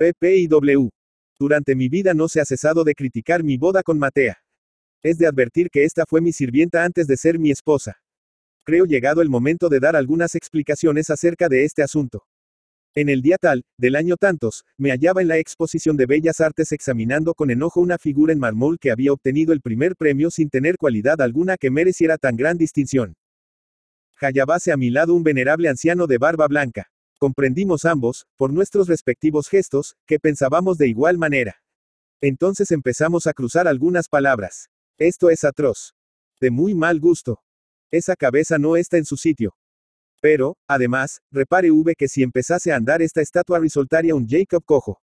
P.P.I.W. W. Durante mi vida no se ha cesado de criticar mi boda con Matea. Es de advertir que esta fue mi sirvienta antes de ser mi esposa. Creo llegado el momento de dar algunas explicaciones acerca de este asunto. En el día tal, del año tantos, me hallaba en la exposición de Bellas Artes examinando con enojo una figura en mármol que había obtenido el primer premio sin tener cualidad alguna que mereciera tan gran distinción. Hallabase a mi lado un venerable anciano de barba blanca. Comprendimos ambos, por nuestros respectivos gestos, que pensábamos de igual manera. Entonces empezamos a cruzar algunas palabras. Esto es atroz. De muy mal gusto. Esa cabeza no está en su sitio. Pero, además, repare V que si empezase a andar esta estatua resultaría un Jacob cojo.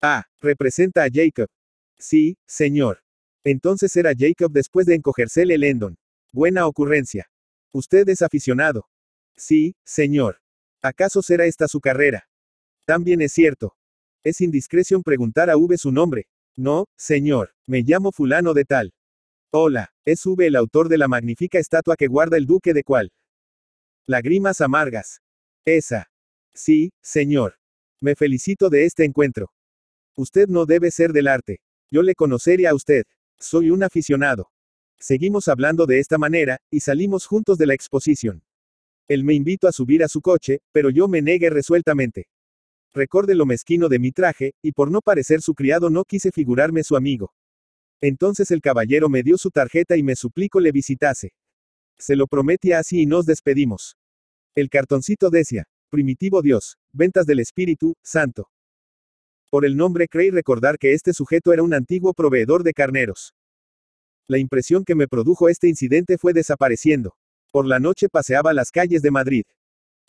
Ah, representa a Jacob. Sí, señor. Entonces era Jacob después de encogerse el Endon. Buena ocurrencia. Usted es aficionado. Sí, señor. ¿Acaso será esta su carrera? También es cierto. Es indiscreción preguntar a V su nombre. No, señor, me llamo fulano de tal. Hola, es V el autor de la magnífica estatua que guarda el duque de cual. Lágrimas amargas. Esa. Sí, señor. Me felicito de este encuentro. Usted no debe ser del arte. Yo le conocería a usted. Soy un aficionado. Seguimos hablando de esta manera, y salimos juntos de la exposición. Él me invitó a subir a su coche, pero yo me negué resueltamente. Recordé lo mezquino de mi traje, y por no parecer su criado no quise figurarme su amigo. Entonces el caballero me dio su tarjeta y me suplico le visitase. Se lo prometí así y nos despedimos. El cartoncito decía, Primitivo Dios, ventas del Espíritu Santo. Por el nombre creí recordar que este sujeto era un antiguo proveedor de carneros. La impresión que me produjo este incidente fue desapareciendo. Por la noche paseaba las calles de Madrid.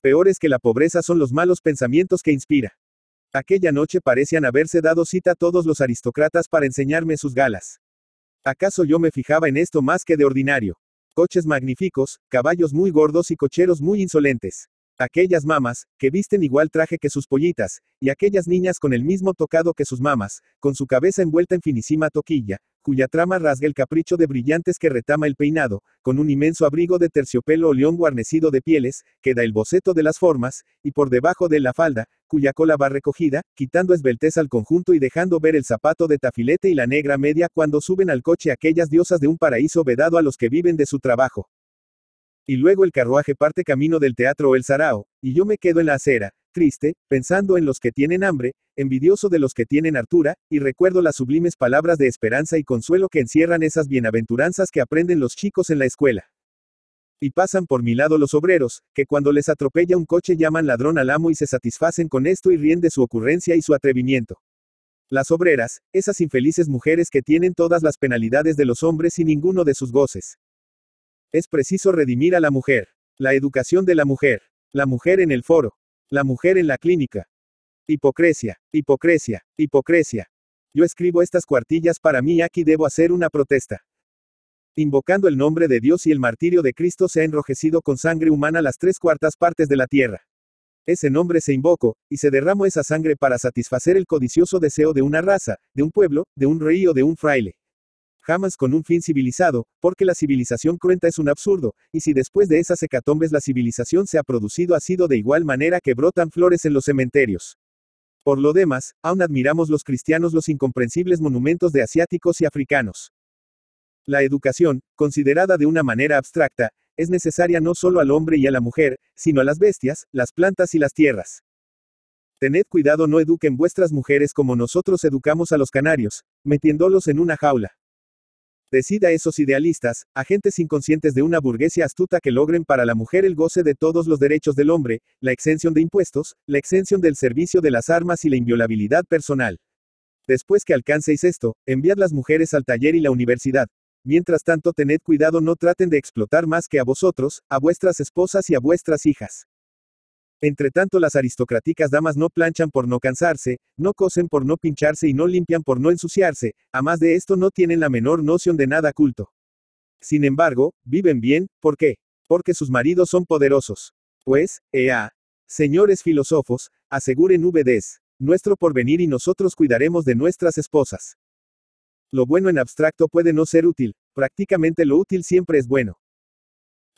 Peores que la pobreza son los malos pensamientos que inspira. Aquella noche parecían haberse dado cita a todos los aristócratas para enseñarme sus galas. ¿Acaso yo me fijaba en esto más que de ordinario? Coches magníficos, caballos muy gordos y cocheros muy insolentes. Aquellas mamas, que visten igual traje que sus pollitas, y aquellas niñas con el mismo tocado que sus mamas, con su cabeza envuelta en finísima toquilla, cuya trama rasga el capricho de brillantes que retama el peinado, con un inmenso abrigo de terciopelo o león guarnecido de pieles, que da el boceto de las formas, y por debajo de la falda, cuya cola va recogida, quitando esbeltez al conjunto y dejando ver el zapato de tafilete y la negra media cuando suben al coche aquellas diosas de un paraíso vedado a los que viven de su trabajo. Y luego el carruaje parte camino del teatro El Sarao, y yo me quedo en la acera, triste, pensando en los que tienen hambre, envidioso de los que tienen hartura, y recuerdo las sublimes palabras de esperanza y consuelo que encierran esas bienaventuranzas que aprenden los chicos en la escuela. Y pasan por mi lado los obreros, que cuando les atropella un coche llaman ladrón al amo y se satisfacen con esto y ríen de su ocurrencia y su atrevimiento. Las obreras, esas infelices mujeres que tienen todas las penalidades de los hombres y ninguno de sus goces. Es preciso redimir a la mujer. La educación de la mujer. La mujer en el foro. La mujer en la clínica. Hipocresia, hipocresia, hipocresia. Yo escribo estas cuartillas para mí aquí debo hacer una protesta. Invocando el nombre de Dios y el martirio de Cristo se ha enrojecido con sangre humana las tres cuartas partes de la tierra. Ese nombre se invocó, y se derramó esa sangre para satisfacer el codicioso deseo de una raza, de un pueblo, de un rey o de un fraile jamás con un fin civilizado, porque la civilización cruenta es un absurdo, y si después de esas hecatombes la civilización se ha producido ha sido de igual manera que brotan flores en los cementerios. Por lo demás, aún admiramos los cristianos los incomprensibles monumentos de asiáticos y africanos. La educación, considerada de una manera abstracta, es necesaria no solo al hombre y a la mujer, sino a las bestias, las plantas y las tierras. Tened cuidado no eduquen vuestras mujeres como nosotros educamos a los canarios, metiéndolos en una jaula. Decida esos idealistas, agentes inconscientes de una burguesía astuta que logren para la mujer el goce de todos los derechos del hombre, la exención de impuestos, la exención del servicio de las armas y la inviolabilidad personal. Después que alcancéis esto, enviad las mujeres al taller y la universidad. Mientras tanto, tened cuidado no traten de explotar más que a vosotros, a vuestras esposas y a vuestras hijas tanto las aristocráticas damas no planchan por no cansarse, no cosen por no pincharse y no limpian por no ensuciarse, a más de esto no tienen la menor noción de nada culto. Sin embargo, viven bien, ¿por qué? Porque sus maridos son poderosos. Pues, ea. Señores filósofos, aseguren vds, nuestro porvenir y nosotros cuidaremos de nuestras esposas. Lo bueno en abstracto puede no ser útil, prácticamente lo útil siempre es bueno.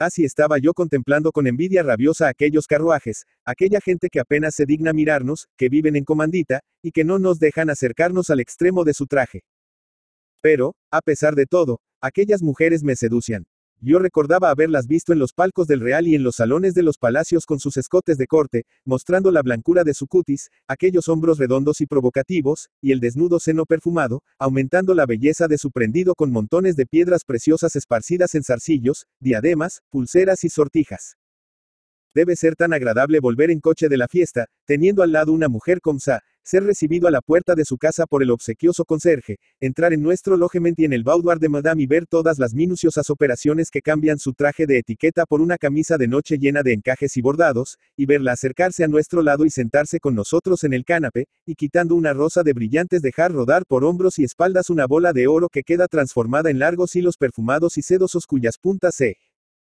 Así estaba yo contemplando con envidia rabiosa aquellos carruajes, aquella gente que apenas se digna mirarnos, que viven en comandita, y que no nos dejan acercarnos al extremo de su traje. Pero, a pesar de todo, aquellas mujeres me seducían. Yo recordaba haberlas visto en los palcos del Real y en los salones de los palacios con sus escotes de corte, mostrando la blancura de su cutis, aquellos hombros redondos y provocativos, y el desnudo seno perfumado, aumentando la belleza de su prendido con montones de piedras preciosas esparcidas en zarcillos, diademas, pulseras y sortijas. Debe ser tan agradable volver en coche de la fiesta, teniendo al lado una mujer como Sa, ser recibido a la puerta de su casa por el obsequioso conserje, entrar en nuestro logement y en el boudoir de Madame y ver todas las minuciosas operaciones que cambian su traje de etiqueta por una camisa de noche llena de encajes y bordados, y verla acercarse a nuestro lado y sentarse con nosotros en el canapé, y quitando una rosa de brillantes dejar rodar por hombros y espaldas una bola de oro que queda transformada en largos hilos perfumados y sedosos cuyas puntas se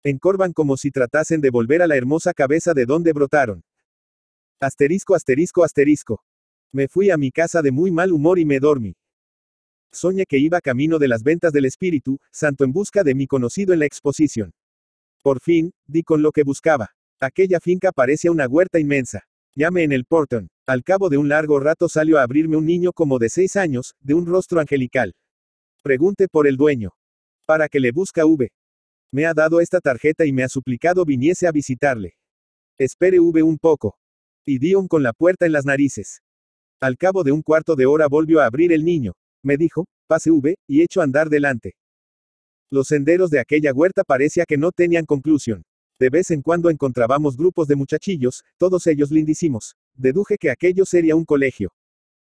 encorvan como si tratasen de volver a la hermosa cabeza de donde brotaron. Asterisco, asterisco, asterisco. Me fui a mi casa de muy mal humor y me dormí. Soñé que iba camino de las ventas del espíritu, santo en busca de mi conocido en la exposición. Por fin, di con lo que buscaba. Aquella finca parecía una huerta inmensa. Llame en el portón. Al cabo de un largo rato salió a abrirme un niño como de seis años, de un rostro angelical. Pregunte por el dueño. Para que le busca V. Me ha dado esta tarjeta y me ha suplicado viniese a visitarle. Espere v un poco. Y Dion con la puerta en las narices. Al cabo de un cuarto de hora volvió a abrir el niño. Me dijo, pase V, y echo a andar delante. Los senderos de aquella huerta parecía que no tenían conclusión. De vez en cuando encontrábamos grupos de muchachillos, todos ellos lindísimos. Deduje que aquello sería un colegio.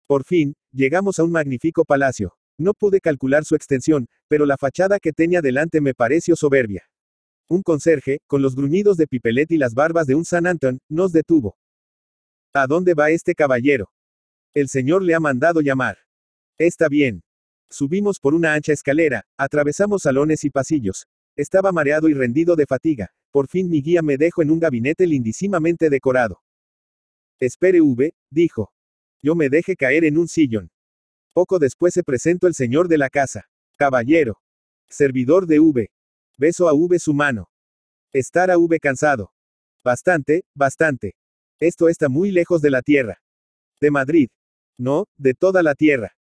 Por fin, llegamos a un magnífico palacio. No pude calcular su extensión, pero la fachada que tenía delante me pareció soberbia. Un conserje, con los gruñidos de Pipelet y las barbas de un San Antón, nos detuvo. ¿A dónde va este caballero? El señor le ha mandado llamar. Está bien. Subimos por una ancha escalera, atravesamos salones y pasillos. Estaba mareado y rendido de fatiga. Por fin mi guía me dejó en un gabinete lindísimamente decorado. Espere V, dijo. Yo me dejé caer en un sillón. Poco después se presentó el señor de la casa. Caballero. Servidor de V. Beso a V su mano. Estar a V cansado. Bastante, bastante. Esto está muy lejos de la tierra. De Madrid. No, de toda la tierra.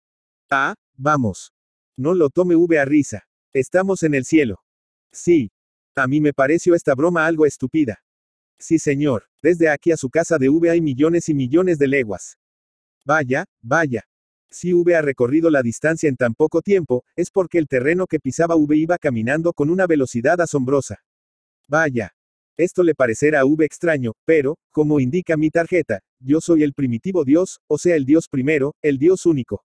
Ah, vamos. No lo tome V a risa. Estamos en el cielo. Sí. A mí me pareció esta broma algo estúpida. Sí, señor. Desde aquí a su casa de V hay millones y millones de leguas. Vaya, vaya. Si V ha recorrido la distancia en tan poco tiempo, es porque el terreno que pisaba V iba caminando con una velocidad asombrosa. Vaya. Esto le parecerá a V extraño, pero, como indica mi tarjeta, yo soy el primitivo Dios, o sea, el Dios primero, el Dios único.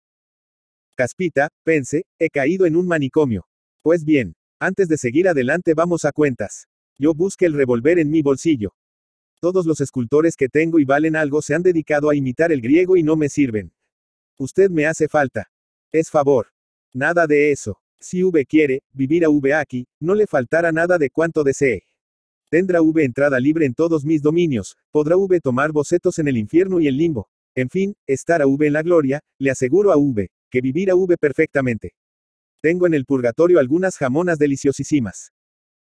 Caspita, pense, he caído en un manicomio. Pues bien, antes de seguir adelante vamos a cuentas. Yo busqué el revolver en mi bolsillo. Todos los escultores que tengo y valen algo se han dedicado a imitar el griego y no me sirven. Usted me hace falta. Es favor. Nada de eso. Si V quiere, vivir a V aquí, no le faltará nada de cuanto desee. Tendrá V entrada libre en todos mis dominios, podrá V tomar bocetos en el infierno y el limbo. En fin, estar a V en la gloria, le aseguro a V, que vivir a V perfectamente. Tengo en el purgatorio algunas jamonas deliciosísimas.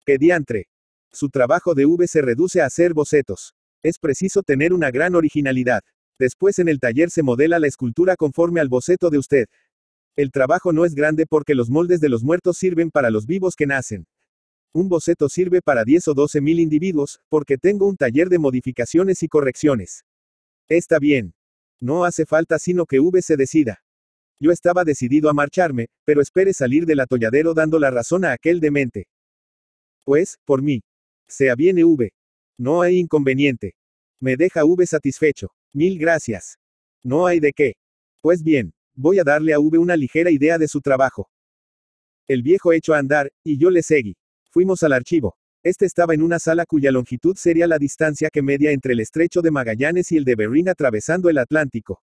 ¡Qué diantre! Su trabajo de V se reduce a hacer bocetos. Es preciso tener una gran originalidad. Después en el taller se modela la escultura conforme al boceto de usted. El trabajo no es grande porque los moldes de los muertos sirven para los vivos que nacen. Un boceto sirve para 10 o 12 mil individuos, porque tengo un taller de modificaciones y correcciones. Está bien. No hace falta sino que V se decida. Yo estaba decidido a marcharme, pero espere salir del atolladero dando la razón a aquel demente. Pues, por mí. Se aviene V. No hay inconveniente. Me deja V satisfecho. Mil gracias. No hay de qué. Pues bien, voy a darle a V una ligera idea de su trabajo. El viejo echó a andar, y yo le seguí. Fuimos al archivo. Este estaba en una sala cuya longitud sería la distancia que media entre el estrecho de Magallanes y el de Berrín atravesando el Atlántico.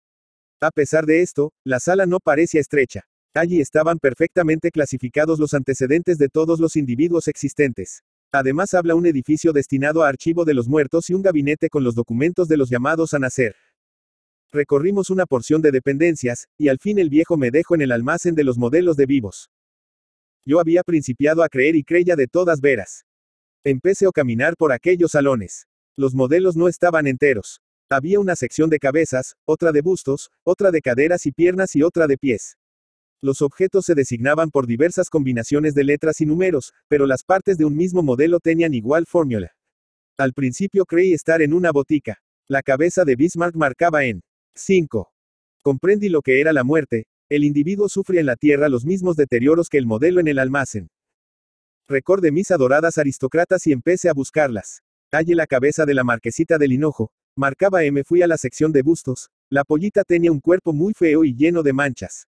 A pesar de esto, la sala no parecía estrecha. Allí estaban perfectamente clasificados los antecedentes de todos los individuos existentes. Además habla un edificio destinado a archivo de los muertos y un gabinete con los documentos de los llamados a nacer. Recorrimos una porción de dependencias, y al fin el viejo me dejó en el almacén de los modelos de vivos. Yo había principiado a creer y creía de todas veras. Empecé a caminar por aquellos salones. Los modelos no estaban enteros. Había una sección de cabezas, otra de bustos, otra de caderas y piernas y otra de pies. Los objetos se designaban por diversas combinaciones de letras y números, pero las partes de un mismo modelo tenían igual fórmula. Al principio creí estar en una botica. La cabeza de Bismarck marcaba en 5. Comprendí lo que era la muerte, el individuo sufre en la tierra los mismos deterioros que el modelo en el almacén. Recordé mis adoradas aristócratas y empecé a buscarlas. Hallé la cabeza de la marquesita del hinojo, marcaba M. Fui a la sección de bustos, la pollita tenía un cuerpo muy feo y lleno de manchas.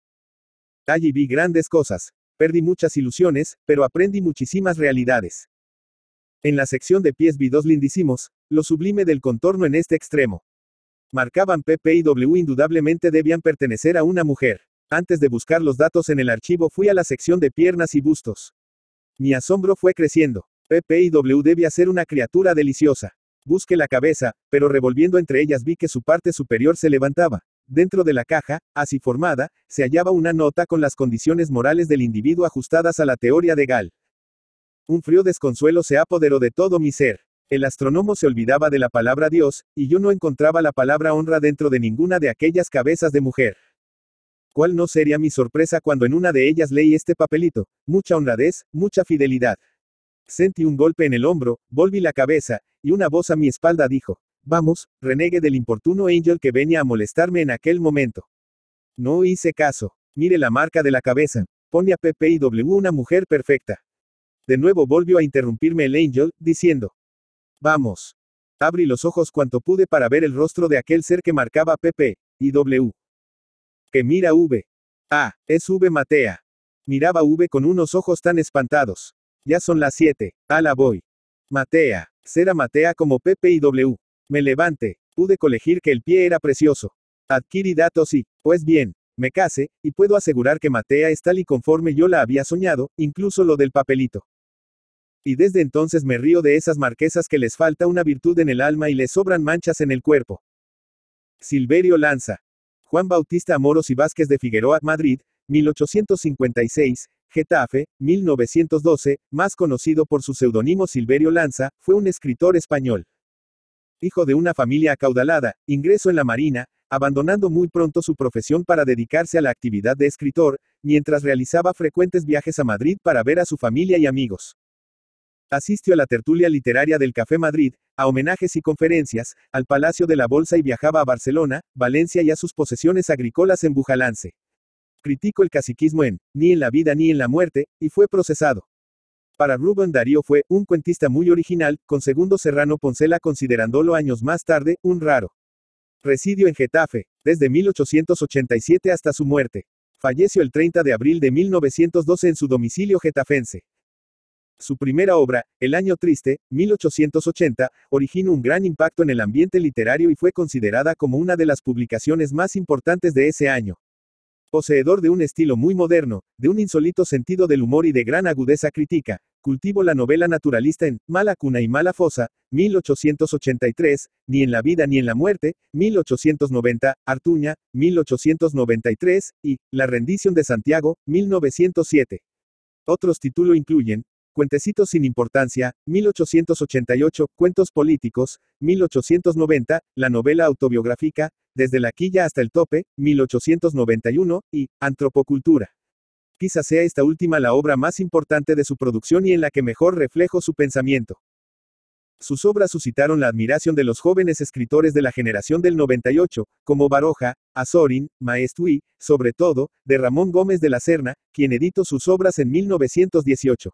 Allí vi grandes cosas. Perdí muchas ilusiones, pero aprendí muchísimas realidades. En la sección de pies vi dos lindísimos, lo sublime del contorno en este extremo. Marcaban PP y W indudablemente debían pertenecer a una mujer. Antes de buscar los datos en el archivo fui a la sección de piernas y bustos. Mi asombro fue creciendo. PP y W debía ser una criatura deliciosa. Busqué la cabeza, pero revolviendo entre ellas vi que su parte superior se levantaba. Dentro de la caja, así formada, se hallaba una nota con las condiciones morales del individuo ajustadas a la teoría de Gall. Un frío desconsuelo se apoderó de todo mi ser. El astrónomo se olvidaba de la palabra Dios, y yo no encontraba la palabra honra dentro de ninguna de aquellas cabezas de mujer. ¿Cuál no sería mi sorpresa cuando en una de ellas leí este papelito? Mucha honradez, mucha fidelidad. Sentí un golpe en el hombro, volví la cabeza, y una voz a mi espalda dijo, Vamos, renegue del importuno Angel que venía a molestarme en aquel momento. No hice caso. Mire la marca de la cabeza. Pone a Pepe y W una mujer perfecta. De nuevo volvió a interrumpirme el Angel, diciendo. Vamos. Abrí los ojos cuanto pude para ver el rostro de aquel ser que marcaba pp y W. Que mira V. Ah, es V Matea. Miraba V con unos ojos tan espantados. Ya son las siete. A ah, la voy. Matea. Será Matea como Pepe y W. Me levante, pude colegir que el pie era precioso. Adquirí datos y, pues bien, me case, y puedo asegurar que Matea es tal y conforme yo la había soñado, incluso lo del papelito. Y desde entonces me río de esas marquesas que les falta una virtud en el alma y les sobran manchas en el cuerpo. Silverio Lanza. Juan Bautista Amoros y Vázquez de Figueroa, Madrid, 1856, Getafe, 1912, más conocido por su seudónimo Silverio Lanza, fue un escritor español. Hijo de una familia acaudalada, ingresó en la Marina, abandonando muy pronto su profesión para dedicarse a la actividad de escritor, mientras realizaba frecuentes viajes a Madrid para ver a su familia y amigos. Asistió a la tertulia literaria del Café Madrid, a homenajes y conferencias, al Palacio de la Bolsa y viajaba a Barcelona, Valencia y a sus posesiones agrícolas en Bujalance. Criticó el caciquismo en Ni en la vida ni en la muerte, y fue procesado. Para Rubén Darío fue un cuentista muy original, con Segundo Serrano Poncela considerándolo años más tarde un raro. Residió en Getafe, desde 1887 hasta su muerte. Falleció el 30 de abril de 1912 en su domicilio getafense. Su primera obra, El Año Triste, 1880, originó un gran impacto en el ambiente literario y fue considerada como una de las publicaciones más importantes de ese año. Poseedor de un estilo muy moderno, de un insólito sentido del humor y de gran agudeza crítica, cultivo la novela naturalista en Mala cuna y mala fosa, 1883, Ni en la vida ni en la muerte, 1890, Artuña, 1893, y La rendición de Santiago, 1907. Otros títulos incluyen Cuentecitos sin importancia, 1888, Cuentos políticos, 1890, la novela autobiográfica, Desde la quilla hasta el tope, 1891, y Antropocultura. Quizá sea esta última la obra más importante de su producción y en la que mejor reflejo su pensamiento. Sus obras suscitaron la admiración de los jóvenes escritores de la generación del 98, como Baroja, Azorín, y, sobre todo, de Ramón Gómez de la Serna, quien editó sus obras en 1918.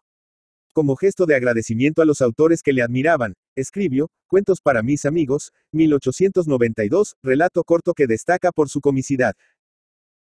Como gesto de agradecimiento a los autores que le admiraban, escribió, Cuentos para mis amigos, 1892, relato corto que destaca por su comicidad,